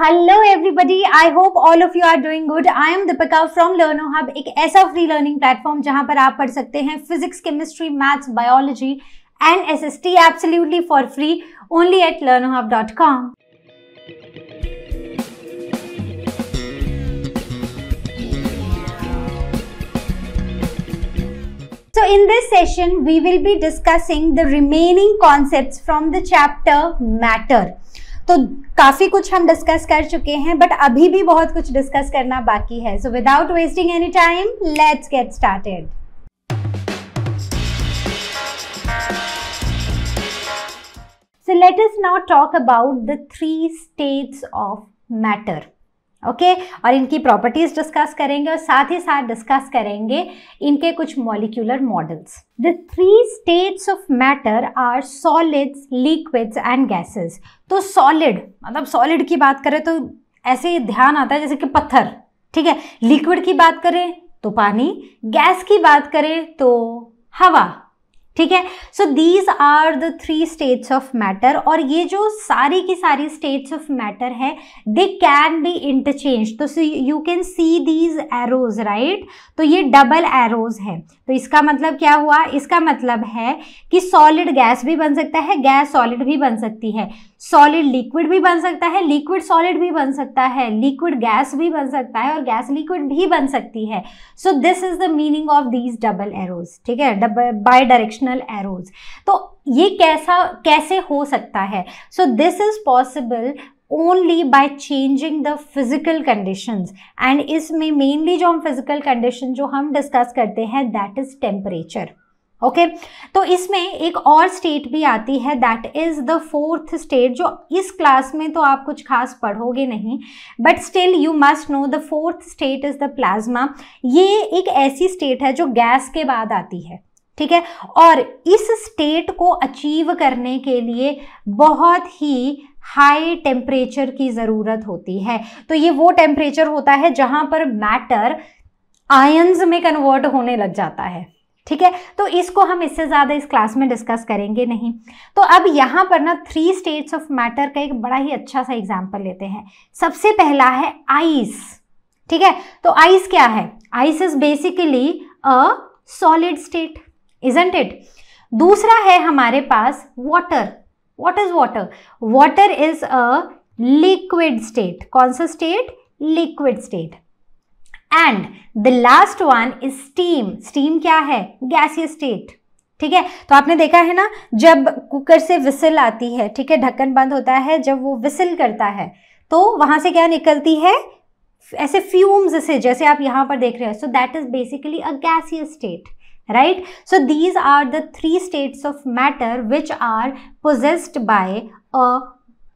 Hello everybody I hope all of you are doing good I am Deepika from Learno Hub एक ऐसा free learning platform जहां पर आप पढ़ सकते हैं physics chemistry maths biology and S S T absolutely for free only at Learno Hub dot com So in this session, we will be discussing the remaining concepts from the chapter matter. तो काफ़ी कुछ हम discuss कर चुके हैं but अभी भी बहुत कुछ डिस्कस करना बाकी है so without wasting any time let's get started So let us now talk about the three states of matter. Okay okay? और इनकी प्रॉपर्टीज डिस्कस करेंगे और साथ ही साथ डिस्कस करेंगे इनके कुछ molecular models the three states of matter are solids liquids and gases तो सॉलिड मतलब सॉलिड की बात करें तो ऐसे ध्यान आता है जैसे कि पत्थर ठीक है लिक्विड की बात करें तो पानी गैस की बात करें तो हवा ठीक है so these are the three states of matter और ये जो सारी की सारी स्टेट्स ऑफ मैटर है दे कैन बी इंटरचेंज तो you can see these arrows right तो ये डबल एरोज है तो इसका मतलब क्या हुआ इसका मतलब है कि सॉलिड गैस भी बन सकता है गैस सॉलिड भी बन सकती है सॉलिड लिक्विड भी बन सकता है लिक्विड सॉलिड भी बन सकता है लिक्विड गैस भी बन सकता है और गैस लिक्विड भी बन सकती है so this is the meaning of these double arrows ठीक है बाय डायरेक्शनल एरोज तो ये कैसा कैसे हो सकता है so this is possible only by changing the physical conditions and इसमें मेनली जो हम फिजिकल कंडीशन जो हम डिस्कस करते हैं दैट इज टेम्परेचर ओके तो इसमें एक और स्टेट भी आती है that is the fourth state जो इस क्लास में तो आप कुछ खास पढ़ोगे नहीं but still you must know the fourth state is the plasma ये एक ऐसी स्टेट है जो गैस के बाद आती है ठीक है और इस स्टेट को अचीव करने के लिए बहुत ही हाई टेम्परेचर की ज़रूरत होती है तो ये वो टेम्परेचर होता है जहाँ पर मैटर आयंस में कन्वर्ट होने लग जाता है ठीक है तो इसको हम इससे ज़्यादा इस क्लास में डिस्कस करेंगे नहीं तो अब यहाँ पर ना थ्री स्टेट्स ऑफ मैटर का एक बड़ा ही अच्छा सा एग्जाम्पल लेते हैं सबसे पहला है आइस ठीक है तो आइस क्या है ice is basically a solid state isn't it दूसरा है हमारे पास water what is water water is a liquid state कौन सा state liquid state and the last one is steam steam क्या है गैसियस स्टेट ठीक है तो आपने देखा है ना जब कुकर से विसल आती है ठीक है ढक्कन बंद होता है जब वो विसल करता है तो वहां से क्या निकलती है ऐसे फ्यूम्स से जैसे आप यहां पर देख रहे हो so that is basically a gaseous state right? So these are the three states of matter which are possessed by a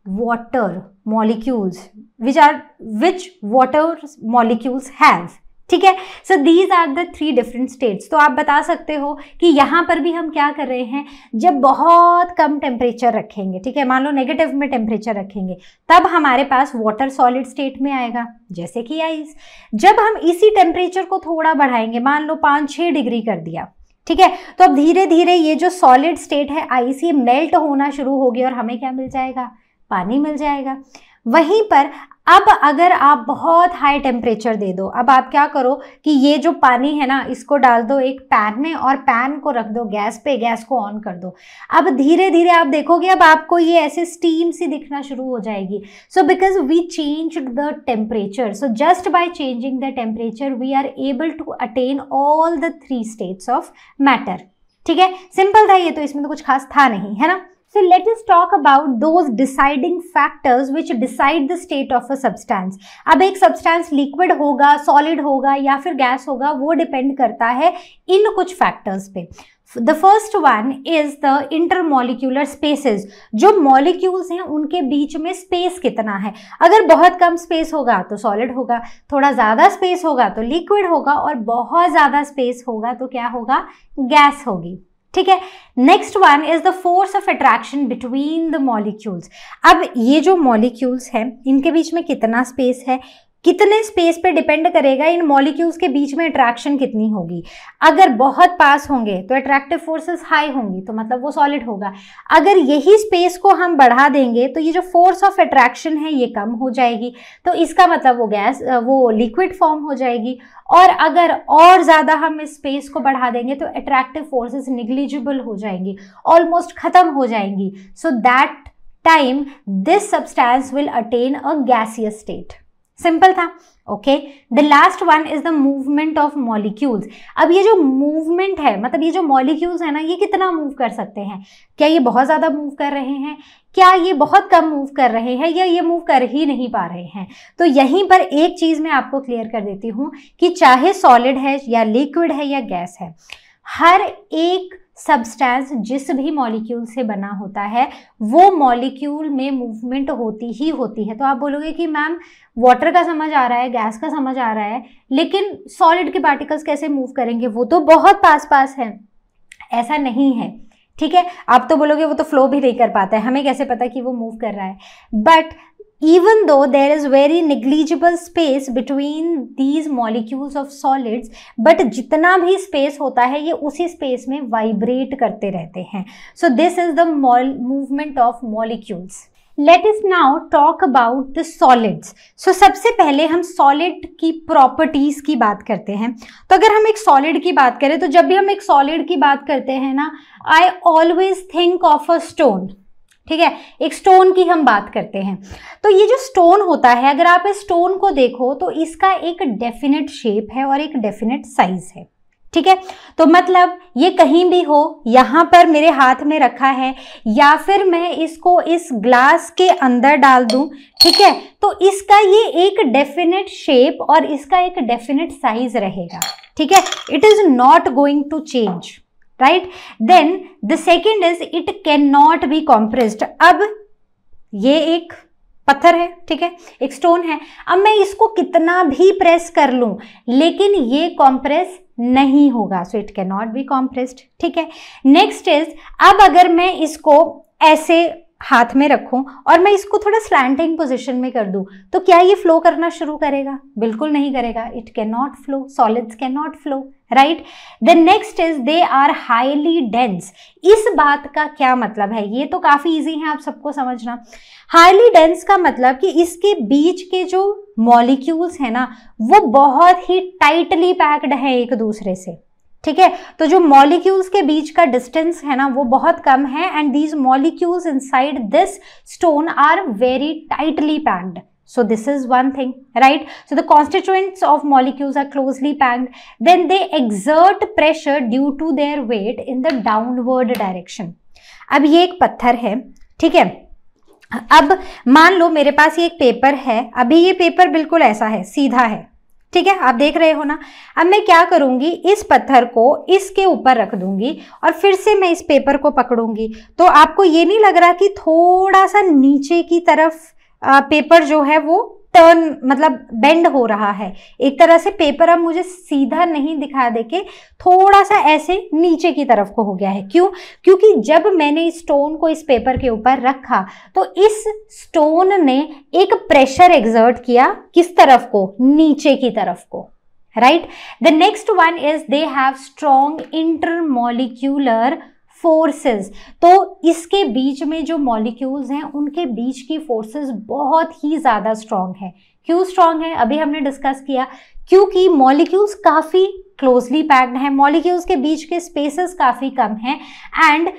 water molecules, which are which water molecules have. ठीक है so these are the three different states तो आप बता सकते हो कि यहाँ पर भी हम क्या कर रहे हैं जब बहुत कम टेम्परेचर रखेंगे ठीक है मान लो नेगेटिव में टेम्परेचर रखेंगे तब हमारे पास वाटर सॉलिड स्टेट में आएगा जैसे कि आइस जब हम इसी टेम्परेचर को थोड़ा बढ़ाएंगे मान लो पाँच छः डिग्री कर दिया ठीक है तो अब धीरे धीरे ये जो सॉलिड स्टेट है आइस ये मेल्ट होना शुरू होगी और हमें क्या मिल जाएगा पानी मिल जाएगा वहीं पर अब अगर आप बहुत हाई टेम्परेचर दे दो अब आप क्या करो कि ये जो पानी है ना इसको डाल दो एक पैन में और पैन को रख दो गैस पे गैस को ऑन कर दो अब धीरे धीरे आप देखोगे अब आपको ये ऐसे स्टीम सी दिखना शुरू हो जाएगी so because we change the temperature so just by changing the temperature we are able to attain all the three states of matter ठीक है सिंपल था ये तो इसमें तो कुछ खास था नहीं है ना So let us talk about those deciding factors which decide the state of a substance. अब एक substance liquid होगा solid होगा या फिर gas होगा वो depend करता है इन कुछ factors पे the first one is the intermolecular spaces जो मॉलिक्यूल्स हैं उनके बीच में स्पेस कितना है अगर बहुत कम स्पेस होगा तो सॉलिड होगा थोड़ा ज़्यादा स्पेस होगा तो लिक्विड होगा और बहुत ज़्यादा स्पेस होगा तो क्या होगा गैस होगी ठीक है next one is the force of attraction between the molecules अब ये जो मॉलिक्यूल्स हैं इनके बीच में कितना स्पेस है कितने स्पेस पे डिपेंड करेगा इन मॉलिक्यूल्स के बीच में अट्रैक्शन कितनी होगी अगर बहुत पास होंगे तो अट्रैक्टिव फोर्सेस हाई होंगी तो मतलब वो सॉलिड होगा अगर यही स्पेस को हम बढ़ा देंगे तो ये जो फोर्स ऑफ अट्रैक्शन है ये कम हो जाएगी तो इसका मतलब वो गैस वो लिक्विड फॉर्म हो जाएगी और अगर और ज़्यादा हम इस स्पेस को बढ़ा देंगे तो अट्रैक्टिव फोर्सेज निग्लिजिबल हो जाएंगी ऑलमोस्ट ख़त्म हो जाएंगी so that time this substance will attain a gaseous state simple था okay the last one is the movement of molecules अब ये जो मूवमेंट है मतलब ये जो मॉलिक्यूल्स है ना ये कितना मूव कर सकते हैं क्या ये बहुत ज़्यादा मूव कर रहे हैं क्या ये बहुत कम मूव कर रहे हैं या ये मूव कर ही नहीं पा रहे हैं तो यहीं पर एक चीज़ मैं आपको क्लियर कर देती हूँ कि चाहे सॉलिड है या लिक्विड है या गैस है हर एक सब्सटेंस जिस भी मॉलिक्यूल से बना होता है वो मॉलिक्यूल में मूवमेंट होती ही होती है तो आप बोलोगे कि मैम वाटर का समझ आ रहा है गैस का समझ आ रहा है लेकिन सॉलिड के पार्टिकल्स कैसे मूव करेंगे वो तो बहुत पास पास है ऐसा नहीं है ठीक है आप तो बोलोगे वो तो फ्लो भी नहीं कर पाता है हमें कैसे पता कि वो मूव कर रहा है but even though there is very negligible space between these molecules of solids but jitna bhi space hota hai ye usi space mein vibrate karte rehte hain so this is the movement of molecules let us now talk about the solids so sabse pehle hum solid ki properties ki baat karte hain to agar hum ek solid ki baat kare to jab bhi hum ek solid ki baat karte hain na i always think of a stone ठीक है एक stone की हम बात करते हैं तो ये जो स्टोन होता है अगर आप इस स्टोन को देखो तो इसका एक डेफिनेट शेप है और एक डेफिनेट साइज है ठीक है तो मतलब ये कहीं भी हो यहां पर मेरे हाथ में रखा है या फिर मैं इसको इस ग्लास के अंदर डाल दूं ठीक है तो इसका ये एक डेफिनेट शेप और इसका एक डेफिनेट साइज रहेगा ठीक है it is not going to change right then the second is it can not be compressed अब ये एक पत्थर है ठीक है एक स्टोन है अब मैं इसको कितना भी प्रेस कर लूं लेकिन ये कॉम्प्रेस नहीं होगा so it can not be compressed ठीक है नेक्स्ट इज अब अगर मैं इसको ऐसे हाथ में रखूं और मैं इसको थोड़ा स्लैंटिंग पोजीशन में कर दूं तो क्या ये फ्लो करना शुरू करेगा बिल्कुल नहीं करेगा it can not flow solids can not flow right the next is they are highly dense इस बात का क्या मतलब है ये तो काफ़ी इजी है आप सबको समझना हाईली डेंस का मतलब कि इसके बीच के जो मॉलिक्यूल्स हैं ना वो बहुत ही टाइटली पैक्ड है एक दूसरे से ठीक है तो जो मॉलिक्यूल्स के बीच का डिस्टेंस है ना वो बहुत कम है and these molecules inside this stone are very tightly packed so this is one thing right so the constituents of molecules are closely packed then they exert pressure due to their weight in the downward direction अब ये एक पत्थर है ठीक है अब मान लो मेरे पास ये एक पेपर है अभी ये पेपर बिल्कुल ऐसा है सीधा है ठीक है आप देख रहे हो ना अब मैं क्या करूंगी इस पत्थर को इसके ऊपर रख दूंगी और फिर से मैं इस पेपर को पकड़ूंगी तो आपको ये नहीं लग रहा कि थोड़ा सा नीचे की तरफ पेपर जो है वो टर्न मतलब बेंड हो रहा है एक तरह से पेपर अब मुझे सीधा नहीं दिखा देके थोड़ा सा ऐसे नीचे की तरफ को हो गया है क्यों क्योंकि जब मैंने इस स्टोन को इस पेपर के ऊपर रखा तो इस स्टोन ने एक प्रेशर एग्जर्ट किया किस तरफ को नीचे की तरफ को right the next one is they have strong intermolecular forces तो इसके बीच में जो मॉलिक्यूल्स हैं उनके बीच की फोर्सेस बहुत ही ज़्यादा स्ट्रांग है क्यों स्ट्रॉन्ग है अभी हमने डिस्कस किया क्योंकि मॉलिक्यूल्स काफ़ी क्लोजली पैक्ड हैं मॉलिक्यूल्स के बीच के स्पेसेस काफ़ी कम हैं एंड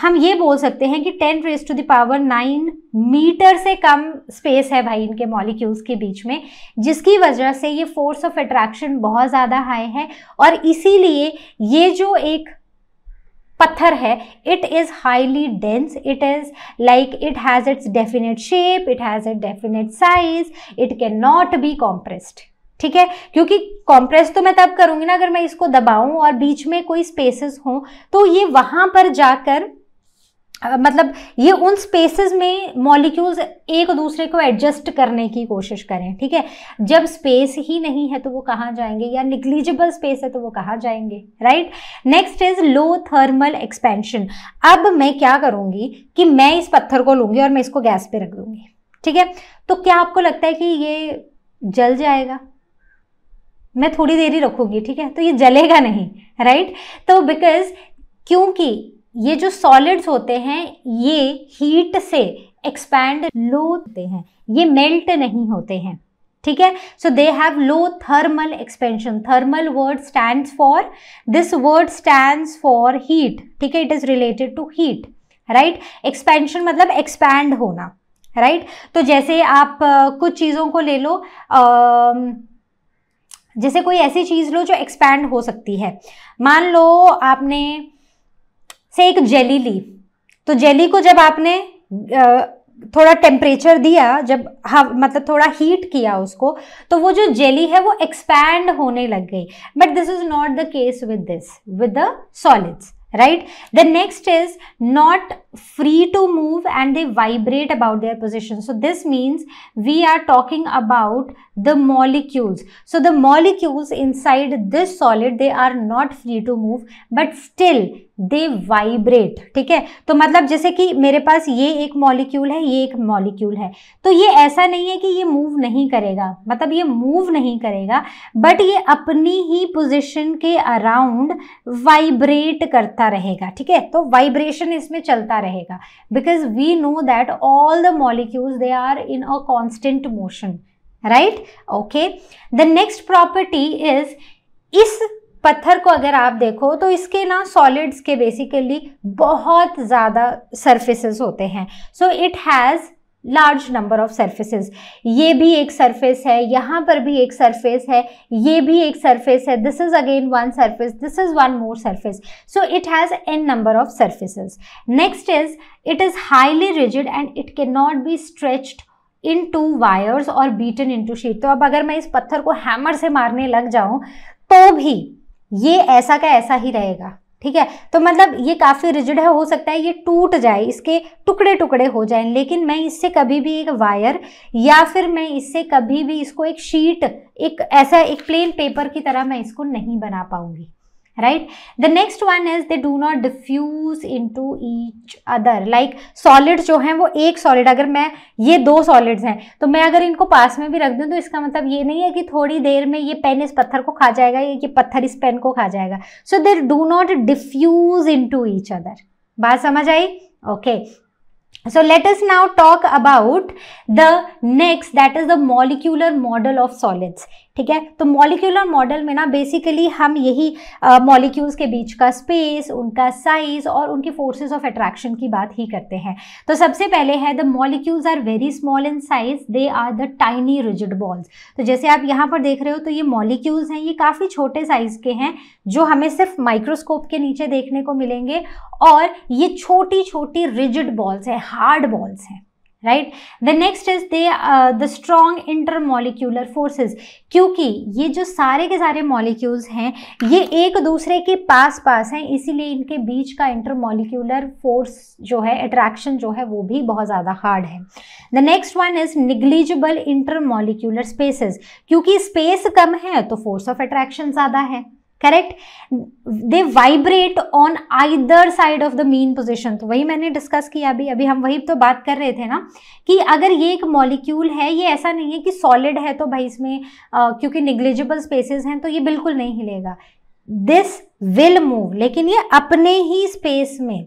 हम ये बोल सकते हैं कि ten raise to the power nine metre से कम स्पेस है भाई इनके मॉलिक्यूल्स के बीच में जिसकी वजह से ये फोर्स ऑफ अट्रैक्शन बहुत ज़्यादा हाई है और इसीलिए ये जो एक पत्थर है it is highly dense it is like it has its definite shape it has it definite size it can not be compressed ठीक है क्योंकि कॉम्प्रेस तो मैं तब करूंगी ना अगर मैं इसको दबाऊं और बीच में कोई स्पेसेस हों तो ये वहां पर जाकर मतलब ये उन स्पेसेस में मॉलिक्यूल्स एक दूसरे को एडजस्ट करने की कोशिश करें ठीक है जब स्पेस ही नहीं है तो वो कहाँ जाएंगे या निग्लिजिबल स्पेस है तो वो कहाँ जाएंगे right next is low thermal expansion अब मैं क्या करूँगी कि मैं इस पत्थर को लूँगी और मैं इसको गैस पे रख दूँगी ठीक है तो क्या आपको लगता है कि ये जल जाएगा मैं थोड़ी देर ही रखूँगी ठीक है तो ये जलेगा नहीं राइट तो बिकॉज क्योंकि ये जो सॉलिड्स होते हैं ये हीट से एक्सपैंड लो होते हैं ये मेल्ट नहीं होते हैं ठीक है so they have low thermal expansion thermal word stand for this word stand for heat ठीक है it is related to heat right expansion मतलब एक्सपैंड होना राइट right? तो जैसे आप uh, कुछ चीज़ों को ले लो uh, जैसे कोई ऐसी चीज़ लो जो एक्सपैंड हो सकती है मान लो आपने से एक जेली ली तो जेली को जब आपने थोड़ा टेम्परेचर दिया जब हाँ मतलब थोड़ा हीट किया उसको तो वो जो जेली है वो एक्सपैंड होने लग गई but this is not the case with this with the solids right the next is not free to move and they vibrate about their position. So this means we are talking about the molecules. So the molecules inside this solid, they are not free to move, but still they vibrate ठीक है तो मतलब जैसे कि मेरे पास ये एक molecule है ये एक मॉलिक्यूल है तो ये ऐसा नहीं है कि ये मूव नहीं करेगा मतलब ये मूव नहीं करेगा बट ये अपनी ही पोजीशन के अराउंड वाइब्रेट करता रहेगा ठीक है तो वाइब्रेशन इसमें चलता रहेगा रहेगा because we know that all the molecules they are in a constant motion right okay the next property is इस पत्थर को अगर आप देखो तो इसके ना सॉलिड्स के बेसिकली बहुत ज़्यादा सर्फेसेस होते हैं so it has large number of surfaces ये भी एक सर्फेस है यहाँ पर भी एक सर्फेस है ये भी एक सर्फेस है this is again one surface this is one more surface so it has an number of surfaces next is it is highly rigid and it can not be stretched into wires और beaten into sheet तो अब अगर मैं इस पत्थर को hammer से मारने लग जाऊं तो भी ये ऐसा का ऐसा ही रहेगा ठीक है तो मतलब ये काफ़ी रिजिड है हो सकता है ये टूट जाए इसके टुकड़े टुकड़े हो जाए लेकिन मैं इससे कभी भी एक वायर या फिर मैं इससे कभी भी इसको एक शीट एक ऐसा एक प्लेन पेपर की तरह मैं इसको नहीं बना पाऊँगी right the next one is they do not diffuse into each other like solids जो हैं वो एक solid अगर मैं ये दो solids हैं तो मैं अगर इनको पास में भी रख दूँ तो इसका मतलब ये नहीं है कि थोड़ी देर में ये पेन इस पत्थर को खा जाएगा या ये पत्थर इस पेन को खा जाएगा so they do not diffuse into each other बात समझ आई okay so let us now talk about the next that is the molecular model of solids ठीक है तो मॉलिक्यूलर मॉडल में ना बेसिकली हम यही मॉलिक्यूल्स के बीच का स्पेस उनका साइज और उनकी फोर्सेस ऑफ अट्रैक्शन की बात ही करते हैं तो सबसे पहले है the molecules are very small in size they are the tiny rigid balls तो जैसे आप यहाँ पर देख रहे हो तो ये मॉलिक्यूल्स हैं ये काफ़ी छोटे साइज़ के हैं जो हमें सिर्फ माइक्रोस्कोप के नीचे देखने को मिलेंगे और ये छोटी छोटी रिजिड बॉल्स हैं हार्ड बॉल्स हैं right the next is they the strong intermolecular forces क्योंकि ये जो सारे के सारे मॉलिक्यूल्स हैं ये एक दूसरे के पास पास हैं इसीलिए इनके बीच का इंटरमोलिक्यूलर फोर्स जो है अट्रैक्शन जो है वो भी बहुत ज़्यादा हार्ड है the next one is negligible intermolecular spaces क्योंकि स्पेस कम है तो फोर्स ऑफ अट्रैक्शन ज़्यादा है correct they vibrate on either side of the main position तो वही मैंने डिस्कस किया अभी अभी हम वही तो बात कर रहे थे ना कि अगर ये एक मॉलिक्यूल है ये ऐसा नहीं है कि सॉलिड है तो भाई इसमें आ, क्योंकि निग्लिजिबल स्पेसेस हैं तो ये बिल्कुल नहीं हिलेगा दिस विल मूव लेकिन ये अपने ही स्पेस में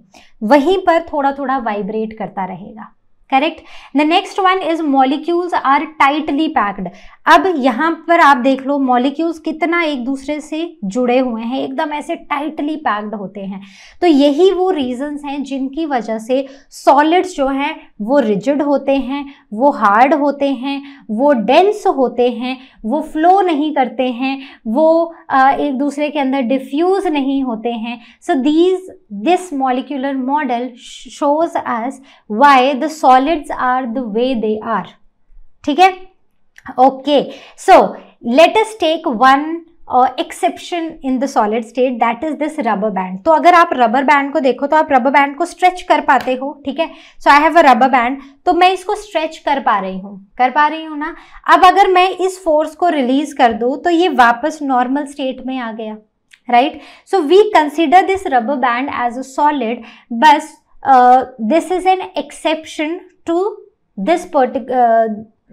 वहीं पर थोड़ा थोड़ा वाइब्रेट करता रहेगा correct the next one is molecules are tightly packed अब यहाँ पर आप देख लो मॉलिक्यूल्स कितना एक दूसरे से जुड़े हुए हैं एकदम ऐसे टाइटली पैक्ड होते हैं तो यही वो रीजंस हैं जिनकी वजह से सॉलिड्स जो हैं वो रिजिड होते हैं वो हार्ड होते हैं वो डेंस होते हैं वो फ्लो नहीं करते हैं वो एक दूसरे के अंदर डिफ्यूज़ नहीं होते हैं so these this molecular model shows as why the solids are the way they are ठीक है Okay, so let us take one exception in the solid state that is this rubber band तो अगर आप rubber band को देखो तो आप rubber band को स्ट्रेच कर पाते हो ठीक है so I have a rubber band तो मैं इसको स्ट्रेच कर पा रही हूँ कर पा रही हूँ ना अब अगर मैं इस फोर्स को रिलीज कर दूँ तो ये वापस नॉर्मल स्टेट में आ गया right so we consider this rubber band as a solid बस this is an exception to this पर्टिक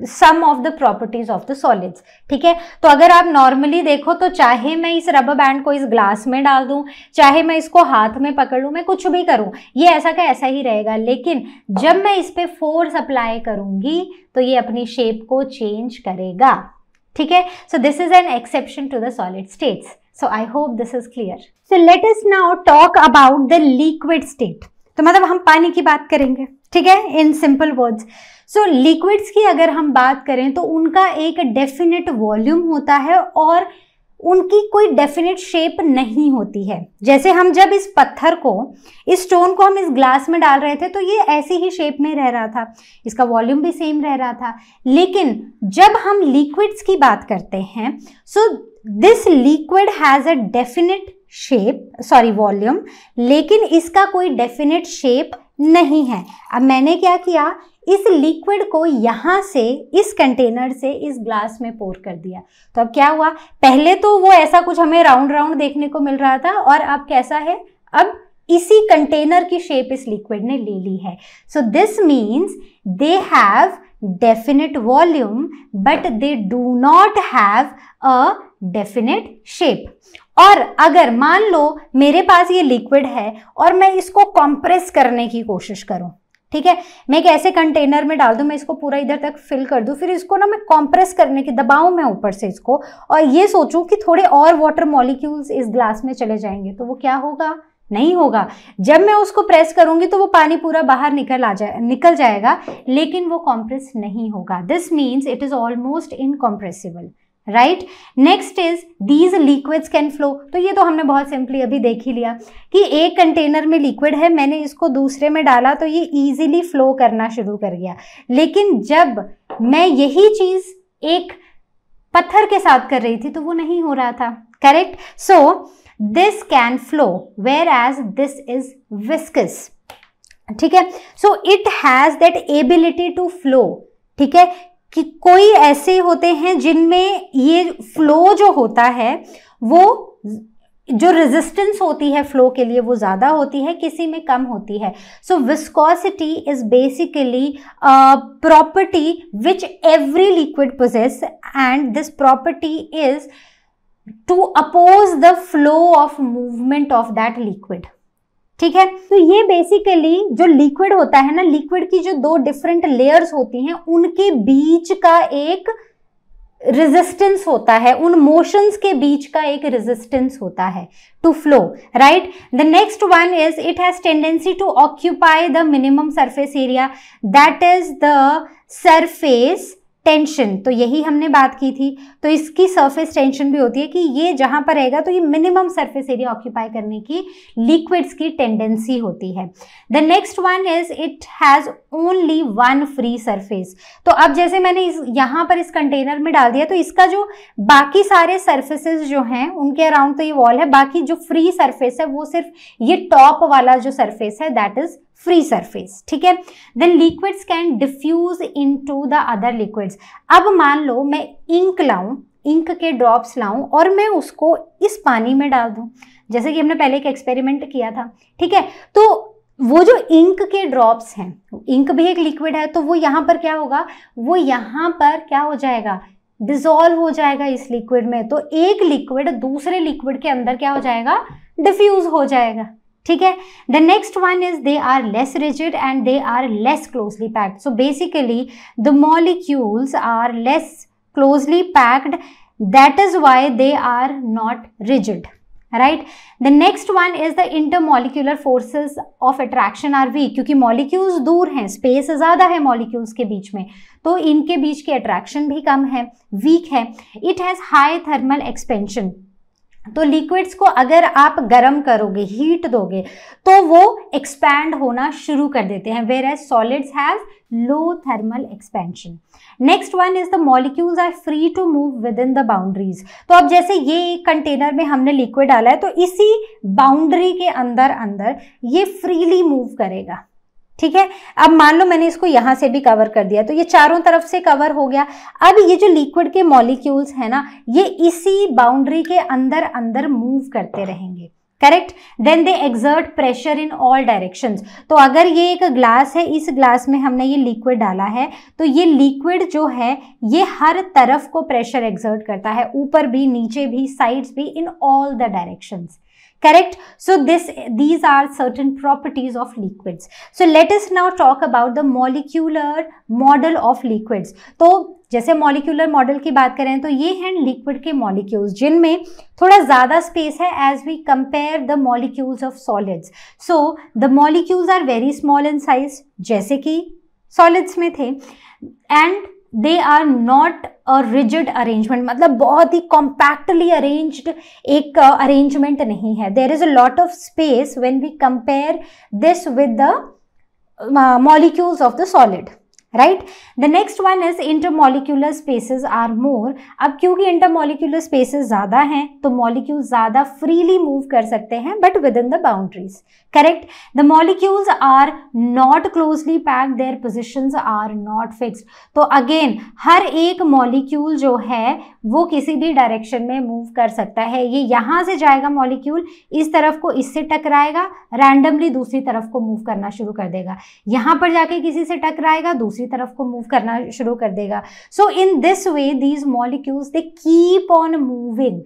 some of the properties of the solids ठीक है तो अगर आप नॉर्मली देखो तो चाहे मैं इस रबर बैंड को इस ग्लास में डाल दूं चाहे मैं इसको हाथ में पकड़ लूं मैं कुछ भी करूं ये ऐसा का ऐसा ही रहेगा लेकिन जब मैं इस पर फोर्स अप्लाई करूंगी तो ये अपनी शेप को चेंज करेगा ठीक है so this is an exception to the solid states so I hope this is clear so let is now talk about the liquid state तो मतलब हम पानी की बात करेंगे ठीक है in simple words so so, liquids की अगर हम बात करें तो उनका एक डेफिनेट वॉल्यूम होता है और उनकी कोई डेफिनेट शेप नहीं होती है जैसे हम जब इस पत्थर को इस स्टोन को हम इस ग्लास में डाल रहे थे तो ये ऐसे ही शेप में रह रहा था इसका वॉल्यूम भी सेम रह रहा था लेकिन जब हम लिक्विड्स की बात करते हैं so this liquid has a definite shape sorry volume लेकिन इसका कोई डेफिनेट शेप नहीं है अब मैंने क्या किया इस लिक्विड को यहाँ से इस कंटेनर से इस ग्लास में पोर कर दिया तो अब क्या हुआ पहले तो वो ऐसा कुछ हमें राउंड राउंड देखने को मिल रहा था और अब कैसा है अब इसी कंटेनर की शेप इस लिक्विड ने ले ली है so this means they have definite volume but they do not have a definite shape और अगर मान लो मेरे पास ये लिक्विड है और मैं इसको कंप्रेस करने की कोशिश करूं ठीक है मैं एक ऐसे कंटेनर में डाल दूं मैं इसको पूरा इधर तक फिल कर दूं फिर इसको ना मैं कॉम्प्रेस करने की दबाऊं मैं ऊपर से इसको और ये सोचूं कि थोड़े और वाटर मॉलिक्यूल्स इस ग्लास में चले जाएंगे तो वो क्या होगा नहीं होगा जब मैं उसको प्रेस करूंगी तो वो पानी पूरा बाहर निकल आ जाए निकल जाएगा लेकिन वो कॉम्प्रेस नहीं होगा this means it is almost incompressible right next is these liquids can flow तो ये तो हमने बहुत सिंपली अभी देख ही लिया कि एक कंटेनर में लिक्विड है मैंने इसको दूसरे में डाला तो ये इजीली फ्लो करना शुरू कर गया लेकिन जब मैं यही चीज़ एक पत्थर के साथ कर रही थी तो वो नहीं हो रहा था correct so this can flow whereas this is viscous ठीक है so it has that ability to flow ठीक है कि कोई ऐसे होते हैं जिनमें ये फ्लो जो होता है वो जो रेजिस्टेंस होती है फ्लो के लिए वो ज़्यादा होती है किसी में कम होती है so viscosity is basically property which every liquid possess and this property is to oppose the flow of movement of that liquid ठीक है तो ये बेसिकली जो लिक्विड होता है ना लिक्विड की जो दो डिफरेंट लेयर्स होती हैं उनके बीच का एक रेजिस्टेंस होता है उन मोशंस के बीच का एक रेजिस्टेंस होता है to flow right the next one is it has tendency to occupy the minimum surface area that is the surface tension तो यही हमने बात की थी तो इसकी सरफेस टेंशन भी होती है कि ये जहाँ पर रहेगा तो ये मिनिमम सरफेस एरिया ऑक्यूपाई करने की लिक्विड्स की टेंडेंसी होती है the next one is it has only one free surface तो अब जैसे मैंने इस यहाँ पर इस कंटेनर में डाल दिया तो इसका जो बाकी सारे सर्फेसिस जो हैं उनके अराउंड तो ये वॉल है बाकी जो फ्री सर्फेस है वो सिर्फ ये टॉप वाला जो सर्फेस है दैट इज़ फ्री सरफेस ठीक है then liquids can diffuse to the other liquids अब मान लो मैं इंक लाऊं इंक के ड्रॉप्स लाऊं और मैं उसको इस पानी में डाल दूं जैसे कि हमने पहले एक एक्सपेरिमेंट किया था ठीक है तो वो जो इंक के ड्रॉप्स हैं इंक भी एक लिक्विड है तो वो यहाँ पर क्या होगा वो यहां पर क्या हो जाएगा डिजोल्व हो जाएगा इस लिक्विड में तो एक लिक्विड दूसरे लिक्विड के अंदर क्या हो जाएगा डिफ्यूज हो जाएगा ठीक है the next one is they are less rigid and they are less closely packed so basically the molecules are less closely packed that is why they are not rigid right the next one is the inter intermolecular forces of attraction are weak क्योंकि molecules दूर हैं space ज्यादा है molecules के बीच में तो इनके बीच की अट्रैक्शन भी कम है वीक है it has high thermal expansion तो लिक्विड्स को अगर आप गर्म करोगे हीट दोगे तो वो एक्सपैंड होना शुरू कर देते हैं whereas solids have low thermal expansion next one is the molecules are free to move within the boundaries तो अब जैसे ये एक कंटेनर में हमने लिक्विड डाला है तो इसी बाउंड्री के अंदर अंदर ये फ्रीली मूव करेगा ठीक है अब मान लो मैंने इसको यहाँ से भी कवर कर दिया तो ये चारों तरफ से कवर हो गया अब ये जो लिक्विड के मॉलिक्यूल्स है ना ये इसी बाउंड्री के अंदर अंदर मूव करते रहेंगे correct then they exert pressure in all direction तो अगर ये एक ग्लास है इस ग्लास में हमने ये लिक्विड डाला है तो ये लिक्विड जो है ये हर तरफ को प्रेशर एग्जर्ट करता है ऊपर भी नीचे भी साइड्स भी in all the directions correct so this these are certain properties of liquids so let us now talk about the molecular model of liquids तो जैसे मॉलिक्यूलर मॉडल की बात करें तो ये हैं लिक्विड के मॉलिक्यूल्स जिनमें थोड़ा ज़्यादा स्पेस है as we compare the molecules of solids so the molecules are very small in size जैसे कि सॉलिड्स में थे and they are not a rigid arrangement मतलब बहुत ही कॉम्पैक्टली अरेंज्ड एक अरेंजमेंट uh, नहीं है there is a lot of space when we compare this with the molecules of the solid right the next one is intermolecular spaces are more अब क्योंकि intermolecular spaces ज़्यादा हैं तो molecule ज़्यादा freely move कर सकते हैं but within the boundaries correct the molecules are not closely pack their positions are not fixed तो अगेन हर एक मॉलिक्यूल जो है वो किसी भी डायरेक्शन में मूव कर सकता है ये यहां से जाएगा मॉलिक्यूल इस तरफ को इससे टकराएगा रैंडमली दूसरी तरफ को मूव करना शुरू कर देगा यहां पर जाके किसी से टकराएगा दूसरी तरफ को मूव करना शुरू कर देगा so in this way these molecules they keep on moving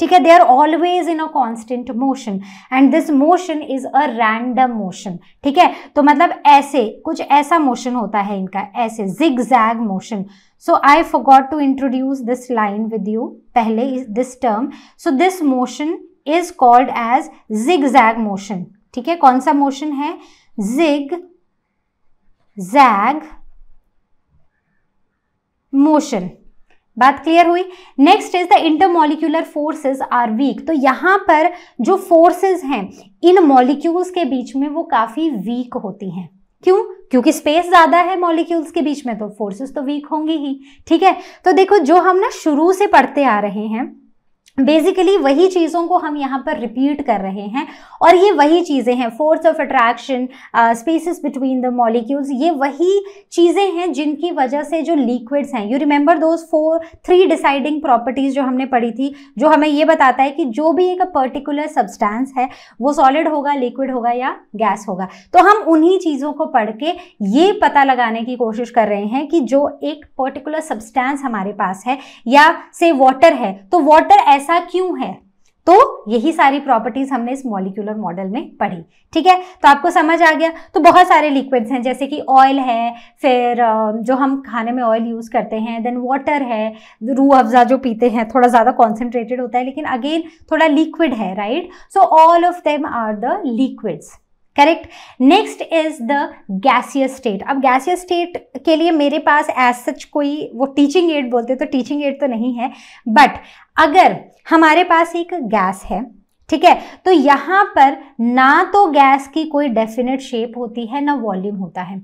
ठीक है they are always in a constant motion and this motion is a random motion ठीक है तो मतलब ऐसे कुछ ऐसा मोशन होता है इनका ऐसे zig zag motion so I forgot to introduce this line with you पहले this term so this motion is called as zig zag motion ठीक है कौन सा मोशन है जिग जैग मोशन बात क्लियर हुई next is the intermolecular forces are weak तो यहाँ पर जो फोर्सेस हैं इन मॉलिक्यूल्स के बीच में वो काफ़ी वीक होती हैं क्यों क्योंकि स्पेस ज़्यादा है मॉलिक्यूल्स के बीच में तो फोर्सेस तो वीक होंगी ही ठीक है तो देखो जो हम ना शुरू से पढ़ते आ रहे हैं बेसिकली वही चीज़ों को हम यहाँ पर रिपीट कर रहे हैं और ये वही चीज़ें हैं force of attraction spaces between the molecules ये वही चीज़ें हैं जिनकी वजह से जो लिक्विड्स हैं you remember those four three deciding properties जो हमने पढ़ी थी जो हमें ये बताता है कि जो भी एक पर्टिकुलर सब्सटेंस है वो सॉलिड होगा लिक्विड होगा या गैस होगा तो हम उन्हीं चीज़ों को पढ़ के ये पता लगाने की कोशिश कर रहे हैं कि जो एक पर्टिकुलर सब्सटेंस हमारे पास है या से वाटर है तो वाटर ऐसा क्यों है तो यही सारी प्रॉपर्टीज हमने इस मॉलिक्यूलर मॉडल में पढ़ी ठीक है तो आपको समझ आ गया तो बहुत सारे लिक्विड्स हैं जैसे कि ऑयल है फिर जो हम खाने में ऑयल यूज़ करते हैं देन वाटर है रू अफजा जो पीते हैं थोड़ा ज़्यादा कॉन्सेंट्रेटेड होता है लेकिन अगेन थोड़ा लिक्विड है right so all of them are the liquids correct next is the gaseous state अब गैसियस स्टेट के लिए मेरे पास एज सच कोई वो टीचिंग एड बोलते तो टीचिंग एड तो नहीं है बट अगर हमारे पास एक गैस है ठीक है तो यहाँ पर ना तो गैस की कोई डेफिनेट शेप होती है ना वॉल्यूम होता है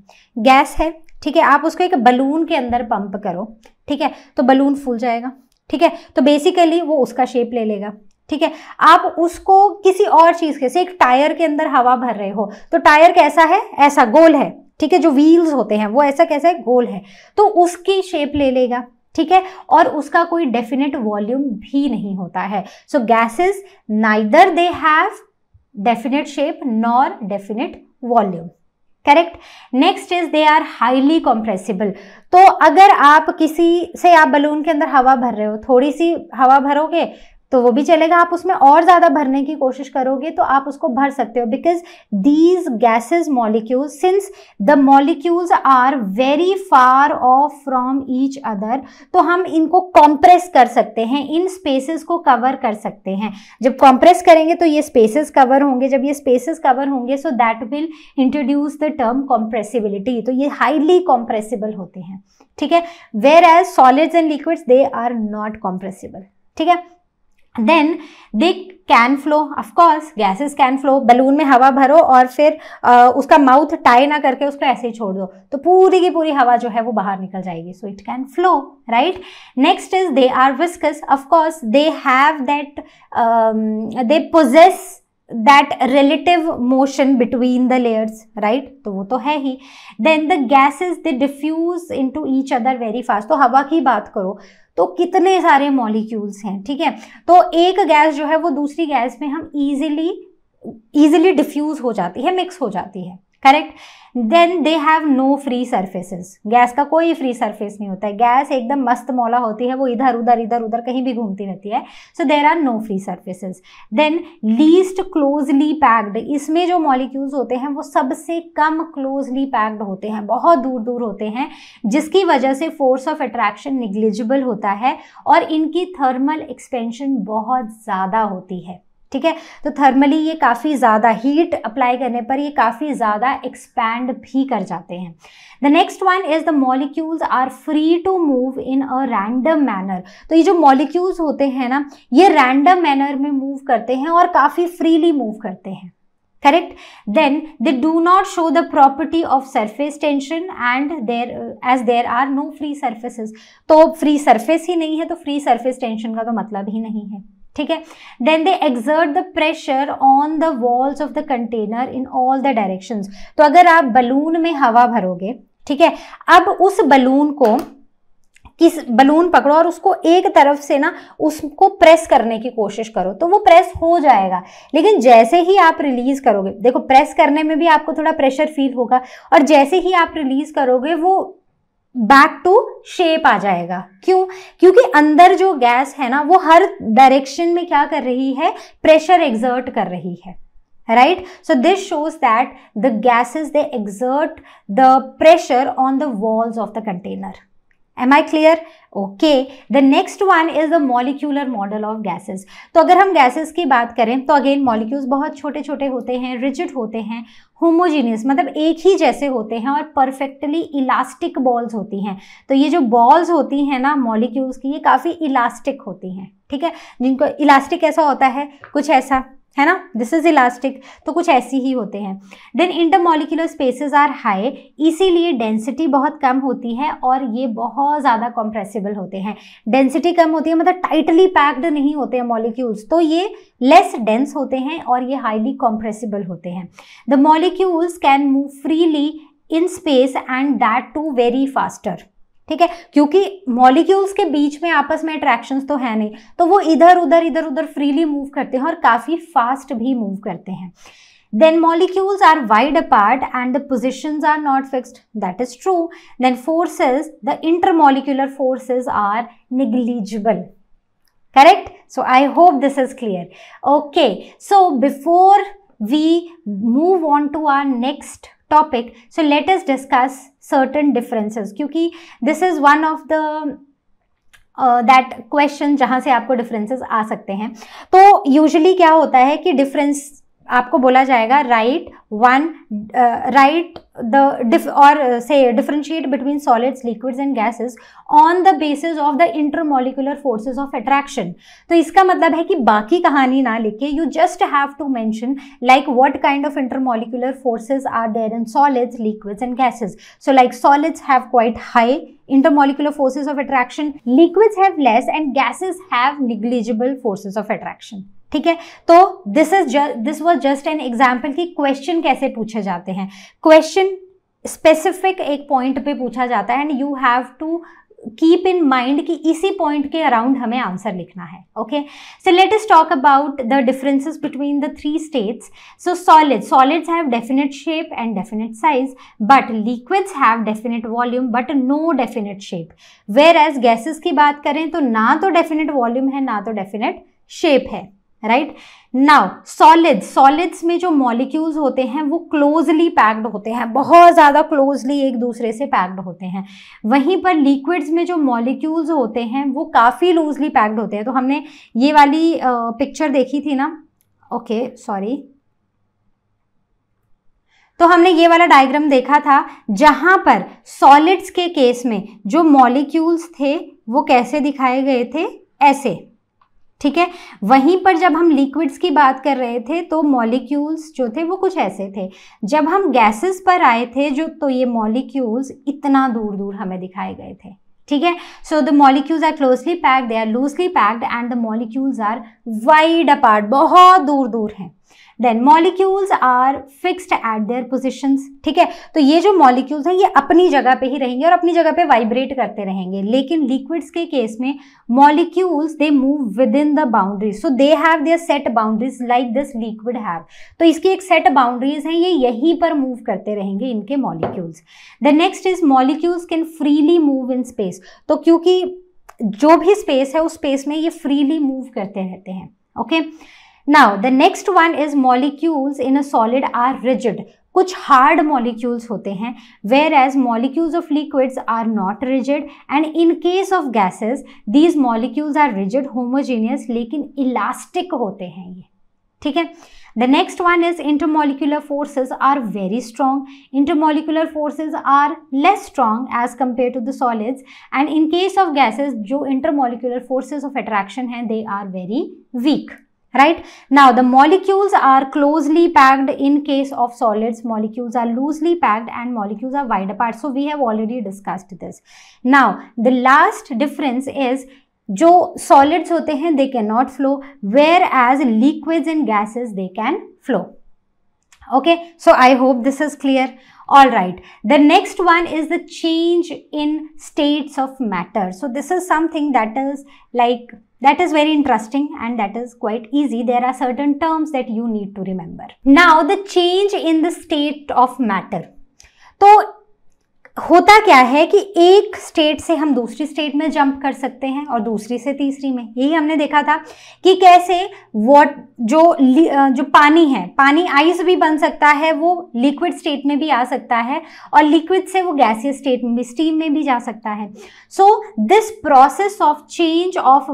गैस है ठीक है आप उसको एक बलून के अंदर पंप करो ठीक है तो बलून फूल जाएगा ठीक है तो बेसिकली वो उसका शेप ले लेगा ठीक है आप उसको किसी और चीज़ के से एक टायर के अंदर हवा भर रहे हो तो टायर कैसा है ऐसा गोल है ठीक है जो व्हील्स होते हैं वो ऐसा कैसा है गोल है तो उसकी शेप ले लेगा ठीक है और उसका कोई डेफिनेट वॉल्यूम भी नहीं होता है so gases neither they have definite shape nor definite volume correct next is they are highly compressible तो अगर आप किसी से आप बलून के अंदर हवा भर रहे हो थोड़ी सी हवा भरोगे तो वो भी चलेगा आप उसमें और ज़्यादा भरने की कोशिश करोगे तो आप उसको भर सकते हो because these gases molecules since the molecules are very far off from each other तो हम इनको कॉम्प्रेस कर सकते हैं इन स्पेसेस को कवर कर सकते हैं जब कॉम्प्रेस करेंगे तो ये स्पेसेस कवर होंगे जब ये स्पेसेस कवर होंगे so that will introduce the term compressibility तो ये हाईली कॉम्प्रेसिबल होते हैं ठीक है whereas solids and liquids they are not compressible ठीक है then they can flow of course gases can flow balloon में हवा भरो और फिर आ, उसका माउथ टाई ना करके उसको ऐसे ही छोड़ दो तो पूरी की पूरी हवा जो है वो बाहर निकल जाएगी so it can flow right next is they are viscous of course they have that they possess that relative motion between the layers right तो वो तो है ही then the gases they diffuse into each other very fast तो हवा की बात करो तो कितने सारे मॉलिक्यूल्स हैं ठीक है तो एक गैस जो है वो दूसरी गैस में हम ईजिली ईजिली डिफ्यूज हो जाती है मिक्स हो जाती है correct then they have no free surfaces gas का कोई फ्री सर्फेस नहीं होता है गैस एकदम मस्त मौला होती है वो इधर उधर इधर उधर कहीं भी घूमती रहती है so there are no free surfaces then least closely packed इसमें जो मॉलिक्यूल्स होते हैं वो सबसे कम क्लोजली पैक्ड होते हैं बहुत दूर दूर होते हैं जिसकी वजह से फोर्स ऑफ अट्रैक्शन निग्लिजिबल होता है और इनकी थर्मल एक्सपेंशन बहुत ज़्यादा होती है ठीक है तो थर्मली ये काफ़ी ज़्यादा हीट अप्लाई करने पर ये काफ़ी ज़्यादा एक्सपैंड भी कर जाते हैं the next one is the molecules are free to move in a random manner तो ये जो मॉलिक्यूल्स होते हैं ना ये रैंडम मैनर में मूव करते हैं और काफ़ी फ्रीली मूव करते हैं correct then they do not show the property of surface tension and there as there are no free surfaces तो फ्री सर्फेस ही नहीं है तो फ्री सर्फेस टेंशन का तो मतलब ही नहीं है ठीक है then they exert the pressure on the walls of the container in all the direction तो अगर आप बलून में हवा भरोगे ठीक है अब उस बलून को किस बलून पकड़ो और उसको एक तरफ से ना उसको प्रेस करने की कोशिश करो तो वो प्रेस हो जाएगा लेकिन जैसे ही आप रिलीज करोगे देखो प्रेस करने में भी आपको थोड़ा प्रेशर फील होगा और जैसे ही आप रिलीज करोगे वो बैक टू शेप आ जाएगा क्यों क्योंकि अंदर जो गैस है ना वो हर डायरेक्शन में क्या कर रही है प्रेशर एग्जर्ट कर रही है right so this shows that the gases they exert the pressure on the walls of the container am I clear okay the next one is the molecular model of gases तो अगर हम gases की बात करें तो again molecules बहुत छोटे छोटे होते हैं रिजिड होते हैं होमोजीनियस मतलब एक ही जैसे होते हैं और परफेक्टली इलास्टिक बॉल्स होती हैं तो ये जो बॉल्स होती हैं ना मॉलिक्यूल्स की ये काफ़ी इलास्टिक होती हैं ठीक है जिनको इलास्टिक ऐसा होता है कुछ ऐसा है ना दिस इज इलास्टिक तो कुछ ऐसे ही होते हैं then inter intermolecular spaces are high इसीलिए डेंसिटी बहुत कम होती है और ये बहुत ज़्यादा कॉम्प्रेसिबल होते हैं डेंसिटी कम होती है मतलब टाइटली पैक्ड नहीं होते हैं मॉलिक्यूल्स तो ये लेस डेंस होते हैं और ये हाईली कॉम्प्रेसिबल होते हैं the molecules can move freely in space and that too very faster ठीक है क्योंकि मॉलिक्यूल्स के बीच में आपस में अट्रैक्शंस तो है नहीं तो वो इधर उधर इधर उधर फ्रीली मूव करते हैं और काफ़ी फास्ट भी मूव करते हैं then molecules are wide apart and the positions are not fixed that is true then forces the intermolecular forces are negligible correct so i hope this is clear okay so before we move on to our next topic so let us discuss certain differences kyunki this is one of the that question जहाँ से आपको differences आ सकते हैं तो usually क्या होता है कि डिफरेंस आपको बोला जाएगा राइट वन राइट द और से differentiate between solids liquids and gases on the basis of the intermolecular forces of attraction तो इसका मतलब है कि बाकी कहानी ना लिखे you just have to mention like what kind of intermolecular forces are there in solids liquids and gases so like solids have quite high intermolecular forces of attraction liquids have less and gases have negligible forces of attraction ठीक है तो this is this was just an example कि question कैसे पूछे जाते हैं question specific एक point पे पूछा जाता है and you have to keep in mind कि इसी पॉइंट के अराउंड हमें आंसर लिखना है okay so let is talk about the differences between the three states so solid solids have definite shape and definite size but liquids have definite volume but no definite shape whereas gases की बात करें तो ना तो definite volume है ना तो definite shape है राइट नाउ सॉलिड्स सॉलिड्स में जो मॉलिक्यूल्स होते हैं वो क्लोजली पैक्ड होते हैं बहुत ज़्यादा क्लोजली एक दूसरे से पैक्ड होते हैं वहीं पर लिक्विड्स में जो मॉलिक्यूल्स होते हैं वो काफ़ी लूजली पैक्ड होते हैं तो हमने ये वाली पिक्चर देखी थी ना ओके सॉरी तो हमने ये वाला डायग्राम देखा था जहां पर सॉलिड्स के केस में जो मॉलिक्यूल्स थे वो कैसे दिखाए गए थे ऐसे ठीक है वहीं पर जब हम लिक्विड्स की बात कर रहे थे तो मॉलिक्यूल्स जो थे वो कुछ ऐसे थे जब हम गैसेस पर आए थे जो तो ये मॉलिक्यूल्स इतना दूर दूर हमें दिखाए गए थे ठीक है so the molecules are closely packed they are loosely packed and the molecules are wide apart बहुत दूर दूर हैं then molecules are fixed at their positions ठीक है तो ये जो मॉलिक्यूल्स हैं ये अपनी जगह पे ही रहेंगे और अपनी जगह पे वाइब्रेट करते रहेंगे लेकिन लिक्विड्स के केस में molecules they move within the boundaries so they have their set boundaries like this liquid have तो इसकी एक सेट बाउंड्रीज हैं ये यहीं पर मूव करते रहेंगे इनके molecules the next is molecules can freely move in space तो क्योंकि जो भी स्पेस है उस स्पेस में ये फ्रीली मूव करते रहते हैं okay okay? Now the next one is molecules in a solid are rigid कुछ हार्ड मॉलिक्यूल्स होते हैं where as molecules of liquids are not rigid and in case of gases these molecules are rigid homogeneous लेकिन elastic होते हैं ये ठीक है the next one is intermolecular forces are very strong intermolecular forces are less strong as compare to the solids and in case of gases जो intermolecular forces of attraction हैं they are very weak right now the molecules are closely packed in case of solids molecules are loosely packed and molecules are wide apart so we have already discussed this now the last difference is जो solids होते हैं they cannot flow, whereas liquids and gases they can flow. okay so i hope this is clear all right the next one is the change in states of matter so this is something that is like that is very interesting and that is quite easy. There are certain terms that you need to remember. Now the change in the state of matter. So होता क्या है कि एक state से हम दूसरी state में jump कर सकते हैं और दूसरी से तीसरी में यही हमने देखा था कि कैसे वॉट जो जो पानी है पानी आइस भी बन सकता है वो लिक्विड स्टेट में भी आ सकता है और लिक्विड से वो गैसियस स्टेट में भी स्टीम में भी जा सकता है so this process of change of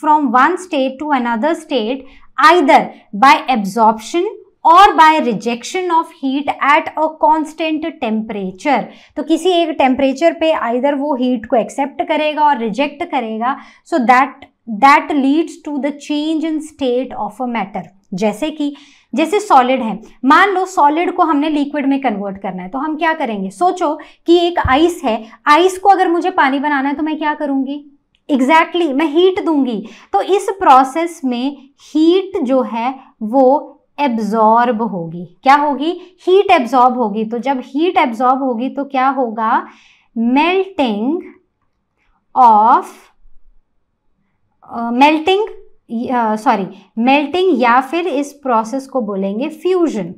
from one state to another state either by absorption और by rejection of heat at a constant temperature तो किसी एक टेम्परेचर पे आइधर वो हीट को एक्सेप्ट करेगा और रिजेक्ट करेगा so that that leads to the change in state of a matter जैसे कि जैसे सॉलिड है मान लो सॉलिड को हमने लिक्विड में कन्वर्ट करना है तो हम क्या करेंगे सोचो कि एक आइस है आइस को अगर मुझे पानी बनाना है तो मैं क्या करूँगी एग्जैक्टली exactly, मैं हीट दूंगी तो इस प्रोसेस में हीट जो है वो एब्जॉर्ब होगी क्या होगी हीट एब्जॉर्ब होगी तो जब हीट एब्जॉर्ब होगी तो क्या होगा melting of melting sorry melting या फिर इस प्रोसेस को बोलेंगे फ्यूजन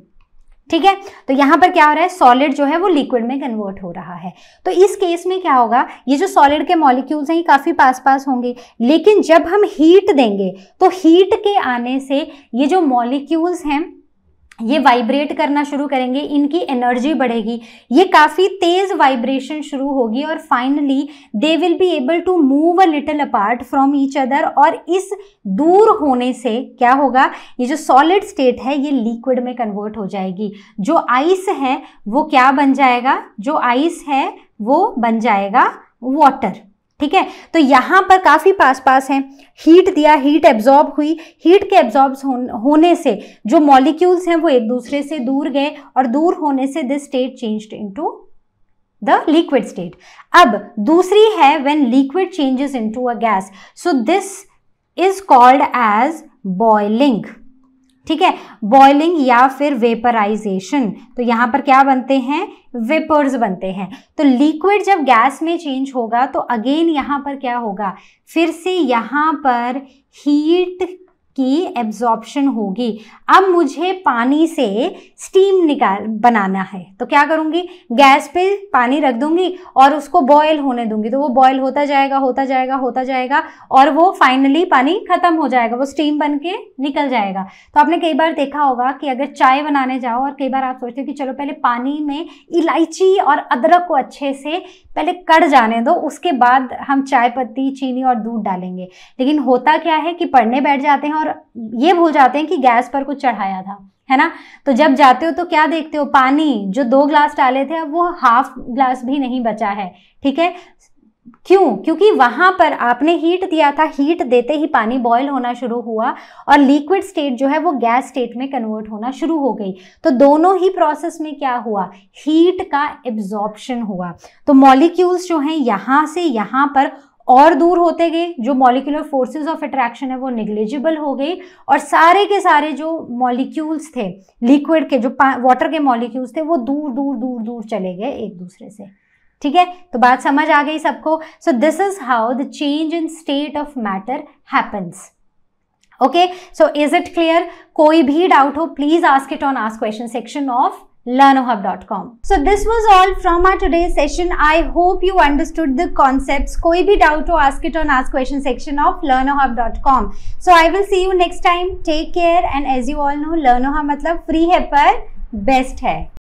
ठीक है तो यहाँ पर क्या हो रहा है सॉलिड जो है वो लिक्विड में कन्वर्ट हो रहा है तो इस केस में क्या होगा ये जो सॉलिड के मॉलिक्यूल्स हैं ये काफ़ी पास पास होंगे लेकिन जब हम हीट देंगे तो हीट के आने से ये जो मॉलिक्यूल्स हैं ये वाइब्रेट हम्म। करना शुरू करेंगे इनकी एनर्जी बढ़ेगी ये काफ़ी तेज़ वाइब्रेशन शुरू होगी और finally they will be able to move a little apart from each other और इस दूर होने से क्या होगा ये जो सॉलिड स्टेट है ये लिक्विड में कन्वर्ट हो जाएगी जो आइस है वो क्या बन जाएगा जो आइस है वो बन जाएगा वाटर ठीक है तो यहाँ पर काफ़ी पास पास हैं हीट दिया हीट एब्जॉर्ब हुई हीट के एब्जॉर्ब होने से जो मॉलिक्यूल्स हैं वो एक दूसरे से दूर गए और दूर होने से this state changed into the liquid state अब दूसरी है when liquid changes into a gas so this is called as boiling ठीक है बॉइलिंग या फिर वेपराइजेशन तो यहाँ पर क्या बनते हैं वेपर्स बनते हैं तो लिक्विड जब गैस में चेंज होगा तो अगेन यहाँ पर क्या होगा फिर से यहाँ पर हीट की एब्जॉर्प्शन होगी अब मुझे पानी से स्टीम निकाल बनाना है तो क्या करूँगी गैस पे पानी रख दूंगी और उसको बॉयल होने दूंगी तो वो बॉयल होता जाएगा होता जाएगा होता जाएगा और वो फाइनली पानी ख़त्म हो जाएगा वो स्टीम बन के निकल जाएगा तो आपने कई बार देखा होगा कि अगर चाय बनाने जाओ और कई बार आप सोचते हो कि चलो पहले पानी में इलायची और अदरक को अच्छे से पहले कड़ जाने दो उसके बाद हम चाय पत्ती चीनी और दूध डालेंगे लेकिन होता क्या है कि पढ़ने बैठ जाते हैं और ये भूल जाते हैं कि गैस पर कुछ चढ़ाया था है ना तो जब जाते हो तो क्या देखते हो पानी जो दो ग्लास डाले थे अब वो हाफ ग्लास भी नहीं बचा है ठीक है क्यों क्योंकि वहां पर आपने हीट दिया था हीट देते ही पानी बॉयल होना शुरू हुआ और लिक्विड स्टेट जो है वो गैस स्टेट में कन्वर्ट होना शुरू हो गई तो दोनों ही प्रोसेस में क्या हुआ हीट का एब्जॉर्प्शन हुआ तो मॉलिक्यूल्स जो हैं यहां से यहां पर और दूर होते गए जो मॉलिकुलर फोर्सेस ऑफ अट्रैक्शन है वो निग्लिजिबल हो गई और सारे के सारे जो मॉलिक्यूल्स थे लिक्विड के जो वाटर के मॉलिक्यूल्स थे वो दूर दूर दूर दूर चले गए एक दूसरे से ठीक है तो बात समझ आ गई सबको so this is how the change in state of matter happens okay so is it clear कोई भी डाउट हो please ask it on ask question section of learnohub.com. So this was all from our today's session. I hope you understood the concepts. कोई भी doubt हो ask it on ask question section of learnohub.com. So I will see you next time. Take care and as you all know learnohub मतलब free है पर best है.